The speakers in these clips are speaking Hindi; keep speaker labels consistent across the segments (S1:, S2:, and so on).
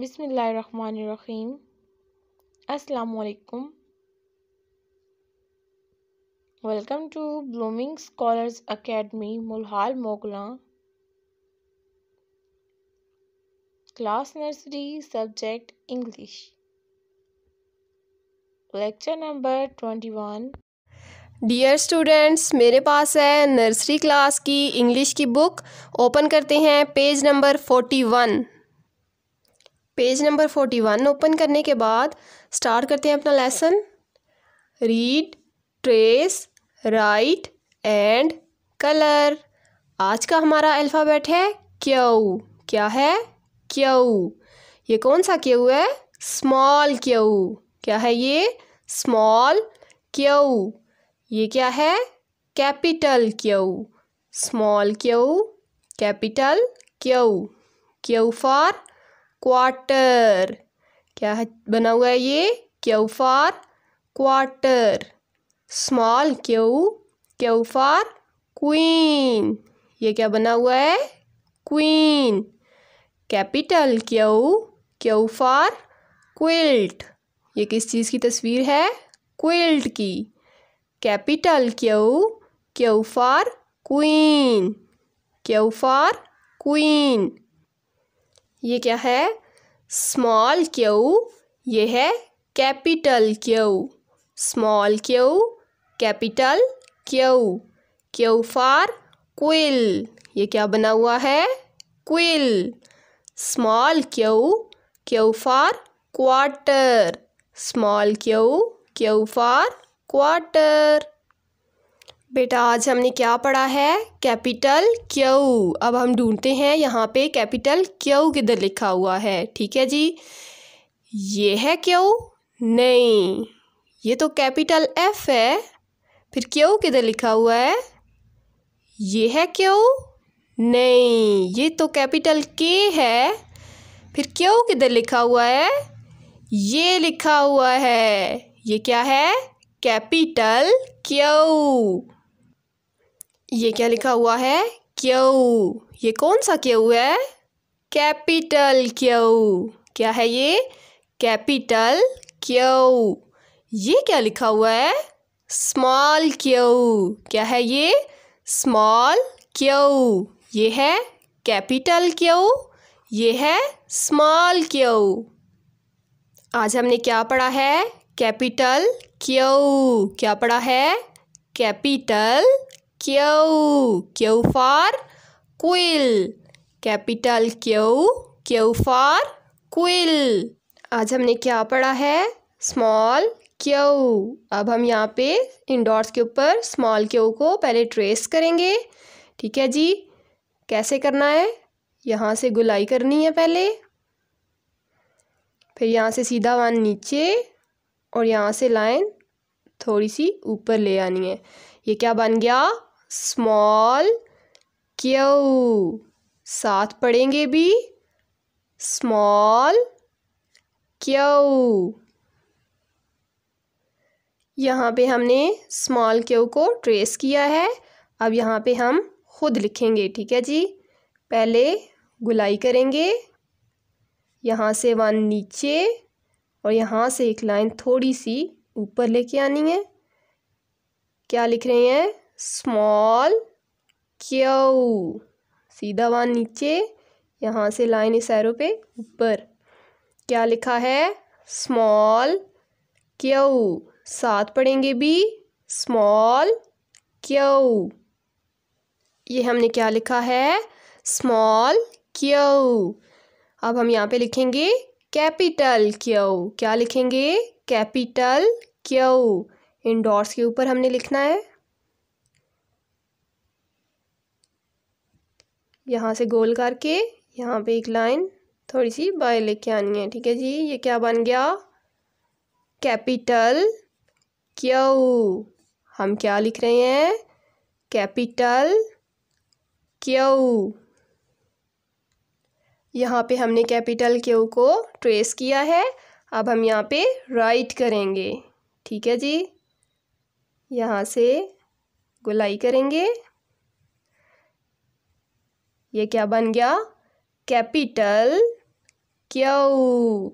S1: बिसमीम असलकुम welcome to Blooming Scholars Academy मुलहाल मोगला class nursery subject English lecture number twenty one dear students मेरे पास है नर्सरी क्लास की इंग्लिश की बुक ओपन करते हैं page number forty one page number forty one open करने के बाद स्टार्ट करते हैं अपना lesson read trace write and colour आज का हमारा अल्फ़ाबेट है क्यू क्या है क्यू ये कौन सा क्यू है स्मॉल क्यू क्या है ये स्मॉल क्यू ये क्या है capital Q small Q capital Q Q for quarter क्या है बना हुआ है ये Q for quarter small Q Q for queen ये क्या बना हुआ है queen capital Q Q for quilt ये किस चीज़ की तस्वीर है क्विल्ट की capital Q Q for queen Q for queen ये क्या है स्मॉल क्यू ये है capital Q small Q capital Q Q for quill ये क्या बना हुआ है quill small Q Q for quarter small Q Q for quarter बेटा आज हमने क्या पढ़ा है कैपिटल क्यू अब हम ढूंढते हैं यहाँ पे कैपिटल क्यू किधर लिखा हुआ है ठीक है जी ये है क्यू नहीं ये तो कैपिटल एफ है फिर क्यू किधर लिखा हुआ है ये है क्यू नहीं ये तो कैपिटल के है फिर क्यू किधर लिखा हुआ है ये लिखा हुआ है ये क्या है कैपिटल क्यू ये क्या लिखा हुआ है क्यू ये कौन सा क्यू है कैपिटल क्यू क्या है ये कैपिटल क्यू ये क्या लिखा हुआ है स्मॉल क्यू क्या है ये स्मॉल क्यू ये है कैपिटल क्यू ये है स्मॉल क्यू आज हमने क्या पढ़ा है कैपिटल क्यू क्या पढ़ा है capital Q Q for quill capital Q Q for quill आज हमने क्या पढ़ा है स्मॉल क्यू अब हम यहाँ पे इंडोर्स के ऊपर स्मॉल क्यू को पहले ट्रेस करेंगे ठीक है जी कैसे करना है यहाँ से गुलाई करनी है पहले फिर यहाँ से सीधा वन नीचे और यहाँ से लाइन थोड़ी सी ऊपर ले आनी है ये क्या बन गया स्मॉल क्यू साथ पढ़ेंगे भी स्मॉल क्यू यहाँ पे हमने स्मॉल क्यू को ट्रेस किया है अब यहाँ पे हम खुद लिखेंगे ठीक है जी पहले गुलाई करेंगे यहाँ से वन नीचे और यहाँ से एक लाइन थोड़ी सी ऊपर लेके आनी है क्या लिख रहे हैं स्मॉल क्यू सीधा वन नीचे यहाँ से लाइन इस एरो पे ऊपर क्या लिखा है स्मॉल क्यू साथ पढ़ेंगे भी स्मॉल क्यू ये हमने क्या लिखा है स्मॉल क्यू अब हम यहाँ पे लिखेंगे कैपिटल क्यू क्या लिखेंगे कैपिटल क्यू इन डॉट्स के ऊपर हमने लिखना है यहाँ से गोल करके यहाँ पे एक लाइन थोड़ी सी बाय लेके आनी है ठीक है जी ये क्या बन गया कैपिटल क्यू हम क्या लिख रहे हैं कैपिटल क्यू यहाँ पे हमने कैपिटल क्यू को ट्रेस किया है अब हम यहाँ पे राइट करेंगे ठीक है जी यहाँ से गुलाई करेंगे ये क्या बन गया कैपिटल क्यू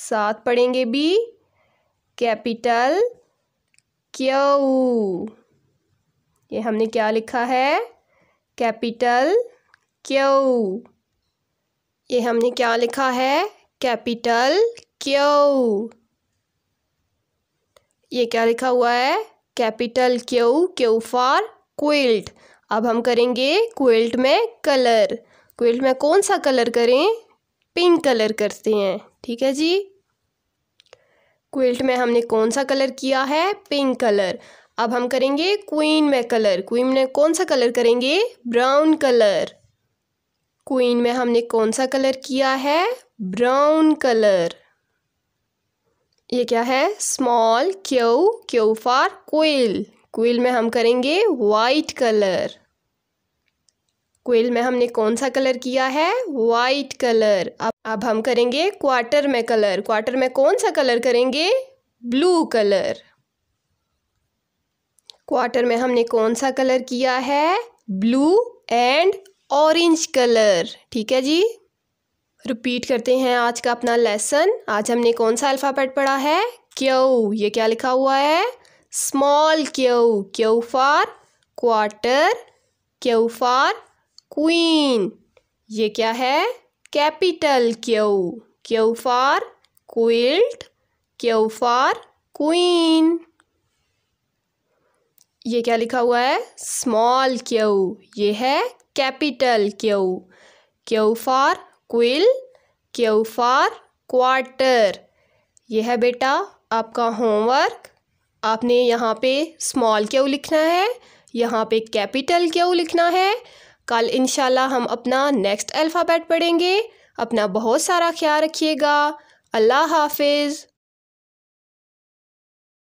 S1: साथ पढ़ेंगे बी कैपिटल क्यू ये हमने क्या लिखा है कैपिटल क्यू ये हमने क्या लिखा है कैपिटल क्यू ये क्या लिखा हुआ है capital Q Q for quilt अब हम करेंगे क्विल्ट में कलर क्विल्ट में कौन सा कलर करें पिंक कलर करते हैं ठीक है जी क्विल्ट में हमने कौन सा कलर किया है पिंक कलर अब हम करेंगे क्वीन में कलर क्वीन में कौन सा कलर करेंगे ब्राउन कलर क्वीन में हमने कौन सा कलर किया है ब्राउन कलर ये क्या है small Q Q for quill quill में हम करेंगे वाइट कलर क्विल में हमने कौन सा कलर किया है वाइट कलर अब अब हम करेंगे क्वार्टर में कलर क्वार्टर में कौन सा कलर करेंगे ब्लू कलर क्वार्टर में हमने कौन सा कलर किया है ब्लू एंड ऑरेंज कलर ठीक है जी रिपीट करते हैं आज का अपना लेसन आज हमने कौन सा अल्फ़ाबेट पढ़ा है क्यू ये क्या लिखा हुआ है small q q for quarter q for queen ये क्या है capital q q for quilt q for queen ये क्या लिखा हुआ है स्मॉल क्यू ये है capital Q Q for quill Q for quarter ये है बेटा आपका होमवर्क आपने यहाँ पे स्मॉल क्यू लिखना है यहाँ पे कैपिटल क्यू लिखना है कल इन हम अपना नेक्स्ट अल्फ़ाबेट पढ़ेंगे अपना बहुत सारा ख्याल रखिएगा अल्लाह हाफिज़